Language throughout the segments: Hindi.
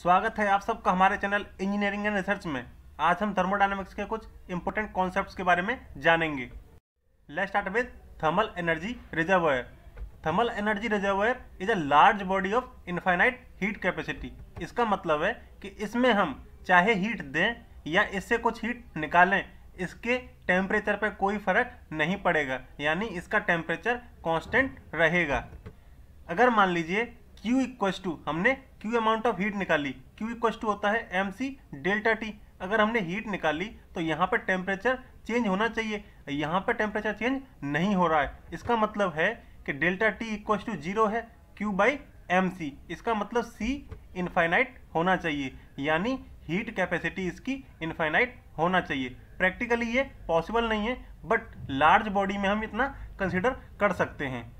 स्वागत है आप सबका हमारे चैनल इंजीनियरिंग एंड रिसर्च में आज हम थर्मोडाइनमिक्स के कुछ इंपॉर्टेंट कॉन्सेप्ट्स के बारे में जानेंगे let start with thermal energy reservoir thermal energy reservoir is a large body of infinite heat capacity इसका मतलब है कि इसमें हम चाहे हीट दें या इससे कुछ हीट निकालें इसके टेम्परेचर पर कोई फर्क नहीं पड़ेगा यानी इसका टेम्परेचर कॉन्स्टेंट रहेगा अगर मान लीजिए Q इक्व टू हमने क्यू अमाउंट ऑफ हीट निकाली क्यू इक्व टू होता है एम सी डेल्टा टी अगर हमने हीट निकाली तो यहाँ पर टेम्परेचर चेंज होना चाहिए यहाँ पर टेम्परेचर चेंज नहीं हो रहा है इसका मतलब है कि delta T equal to zero है क्यू बाई एम सी इसका मतलब सी इन्फाइनाइट होना चाहिए यानी हीट कैपेसिटी इसकी इनफाइनाइट होना चाहिए प्रैक्टिकली ये पॉसिबल नहीं है बट लार्ज बॉडी में हम इतना कंसिडर कर सकते हैं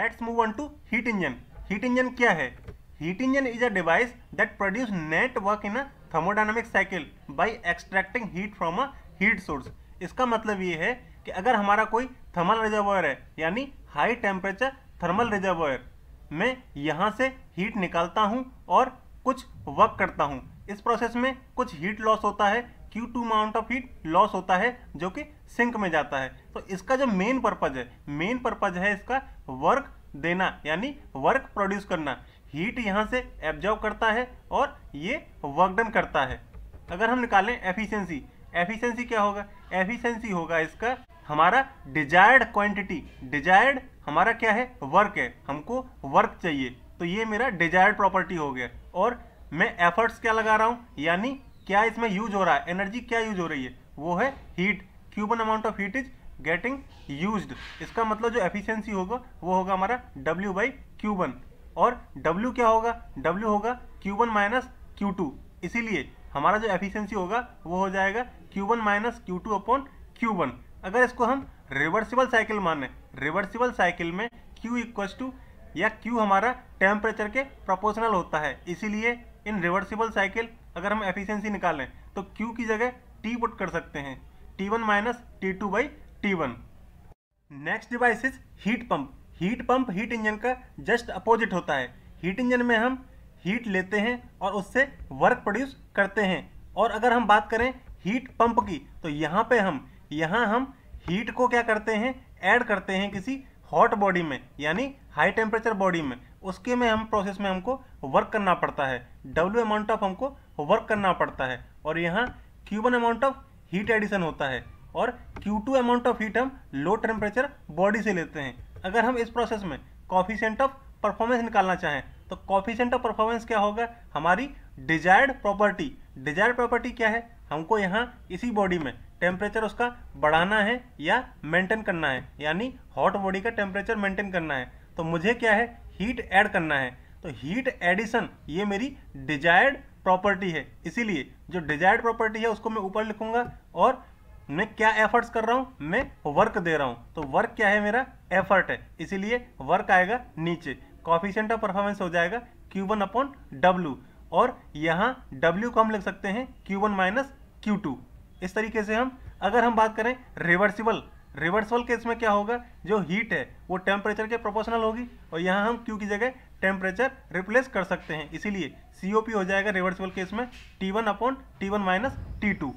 let's move on to heat engine heat engine क्या है heat engine is a device that produce net work in a thermodynamic cycle by extracting heat from a heat source इसका मतलब ये है कि अगर हमारा कोई थर्मल रिजर्वायर है यानी हाई टेम्परेचर थर्मल रिजर्वायर मैं यहाँ से हीट निकालता हूँ और कुछ वर्क करता हूँ इस प्रोसेस में कुछ हीट लॉस होता है Q two amount of heat loss होता है जो कि सिंक में जाता है तो इसका जो मेन पर्पज है मेन पर्पज है इसका वर्क देना यानी वर्क प्रोड्यूस करना हीट यहाँ से एब्जॉर्व करता है और ये वर्क डन करता है अगर हम निकालें एफिशिएंसी एफिशिएंसी क्या होगा एफिशिएंसी होगा इसका हमारा डिजायर्ड क्वांटिटी डिजायर्ड हमारा क्या है वर्क है हमको वर्क चाहिए तो ये मेरा डिजायर्ड प्रॉपर्टी हो गया और मैं एफर्ट्स क्या लगा रहा हूँ यानी क्या इसमें यूज हो रहा है एनर्जी क्या यूज हो रही है वो है heat Q one amount of heat is getting use इसका मतलब जो एफिशियंसी होगा वो होगा हमारा डब्ल्यू बाई क्यूबन और W क्या होगा W होगा Q1 वन माइनस क्यू इसीलिए हमारा जो एफिशिएंसी होगा वो हो जाएगा Q1 one minus Q two upon Q one अगर इसको हम रिवर्सिबल साइकिल माने रिवर्सिबल साइकिल में Q इक्वस टू या Q हमारा टेम्परेचर के प्रोपोर्शनल होता है इसीलिए इन रिवर्सिबल साइकिल अगर हम एफिशिएंसी निकालें तो Q की जगह T पुट कर सकते हैं T1 one minus T two by T one next device is heat pump heat pump heat engine का जस्ट अपोजिट होता है हीट इंजन में हम हीट लेते हैं और उससे वर्क प्रोड्यूस करते हैं और अगर हम बात करें हीट पंप की तो यहाँ पे हम यहाँ हम हीट को क्या करते हैं ऐड करते हैं किसी हॉट बॉडी में यानी हाई टेम्परेचर बॉडी में उसके में हम प्रोसेस में हमको वर्क करना पड़ता है डब्ल्यू अमाउंट ऑफ हमको वर्क करना पड़ता है और यहाँ Q amount of heat addition होता है और Q2 अमाउंट ऑफ हीट हम लो टेम्परेचर बॉडी से लेते हैं अगर हम इस प्रोसेस में कॉफिशेंट ऑफ परफॉर्मेंस निकालना चाहें तो कॉफिशेंट ऑफ परफॉर्मेंस क्या होगा हमारी डिजायर्ड प्रॉपर्टी डिजायर्ड प्रॉपर्टी क्या है हमको यहाँ इसी बॉडी में टेम्परेचर उसका बढ़ाना है या मेंटेन करना है यानी हॉट बॉडी का टेम्परेचर मेंटेन करना है तो मुझे क्या है हीट ऐड करना है तो हीट एडिशन ये मेरी डिजायर्ड प्रॉपर्टी है इसीलिए जो डिजायर्ड प्रॉपर्टी है उसको मैं ऊपर लिखूंगा और मैं क्या एफर्ट्स कर रहा हूँ मैं वर्क दे रहा हूँ तो वर्क क्या है मेरा एफर्ट है इसीलिए वर्क आएगा नीचे कॉफिशेंट ऑफ परफॉर्मेंस हो जाएगा क्यू वन अपॉन डब्ल्यू और यहाँ डब्ल्यू को हम लिख सकते हैं Q one minus Q two इस तरीके से हम अगर हम बात करें रिवर्सिबल रिवर्सिबल केस में क्या होगा जो हीट है वो टेम्परेचर के प्रोपोर्शनल होगी और यहाँ हम क्यू की जगह टेम्परेचर रिप्लेस कर सकते हैं इसीलिए सी हो जाएगा रिवर्सिबल केस में T one upon T one minus T two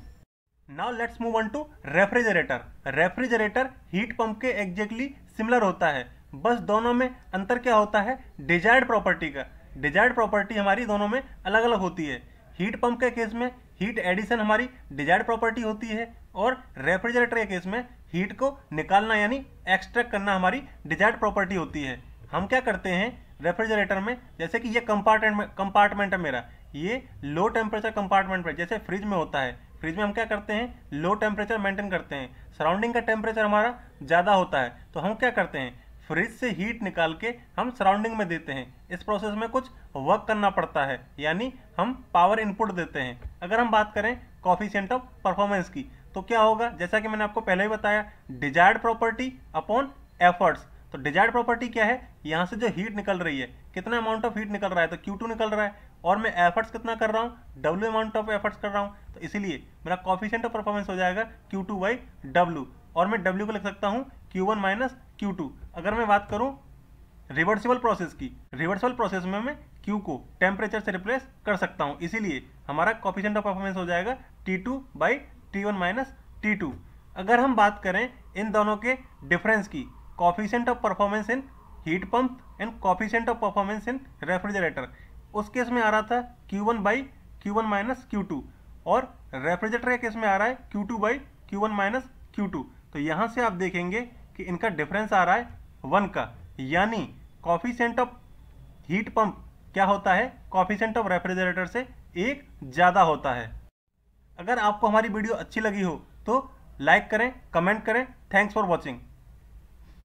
now let's move on to refrigerator refrigerator heat pump के एग्जैक्टली सिमिलर होता है बस दोनों में अंतर क्या होता है डिजायर्ड प्रॉपर्टी का डिजायर्ड प्रॉपर्टी हमारी दोनों में अलग अलग होती है हीट पंप के केस में हीट एडिशन हमारी डिजायर्ड प्रॉपर्टी होती है और रेफ्रिजरेटर के केस में हीट को निकालना यानी एक्सट्रैक्ट करना हमारी डिजायर्ड प्रॉपर्टी होती है हम क्या करते हैं रेफ्रिजरेटर में जैसे कि ये कंपार्टमेंट कंपार्टमेंट है मेरा ये लो टेम्परेचर कंपार्टमेंट में जैसे फ्रिज में होता है फ्रिज में हम क्या करते हैं लो टेम्परेचर मेंटेन करते हैं सराउंडिंग का टेम्परेचर हमारा ज़्यादा होता है तो हम क्या करते हैं फ्रिज से हीट निकाल के हम सराउंडिंग में देते हैं इस प्रोसेस में कुछ वर्क करना पड़ता है यानी हम पावर इनपुट देते हैं अगर हम बात करें कॉफिशेंट ऑफ परफॉर्मेंस की तो क्या होगा जैसा कि मैंने आपको पहले ही बताया डिजायर्ड प्रॉपर्टी अपॉन एफर्ट्स तो डिजायर्ड प्रॉपर्टी क्या है यहाँ से जो हीट निकल रही है कितना अमाउंट ऑफ हीट निकल रहा है तो क्यू निकल रहा है और मैं एफर्ट्स कितना कर रहा हूँ डब्ल्यू अमाउंट ऑफ एफर्ट्स कर रहा हूँ तो इसीलिए मेरा कॉफिशेंट ऑफ परफॉर्मेंस हो जाएगा क्यू टू बाई डब्ल्यू और मैं डब्ल्यू को लिख सकता हूँ Q one minus Q two अगर मैं बात करूँ रिवर्सिबल प्रोसेस की रिवर्सिबल प्रोसेस में मैं क्यू को टेम्परेचर से रिप्लेस कर सकता हूँ इसीलिए हमारा कॉफिशेंट ऑफ परफॉर्मेंस हो जाएगा T two by T one minus T two अगर हम बात करें इन दोनों के डिफरेंस की coefficient of performance in heat pump and coefficient of performance in refrigerator उस केस में आ रहा था Q1 one by Q one minus Q और रेफ्रिजरेटर के केस में आ रहा है Q2 two by Q one minus Q तो यहाँ से आप देखेंगे कि इनका डिफरेंस आ रहा है वन का यानी कॉफिशेंट ऑफ हीट पंप क्या होता है कॉफिशेंट ऑफ रेफ्रिजरेटर से एक ज़्यादा होता है अगर आपको हमारी वीडियो अच्छी लगी हो तो लाइक करें कमेंट करें थैंक्स फॉर वॉचिंग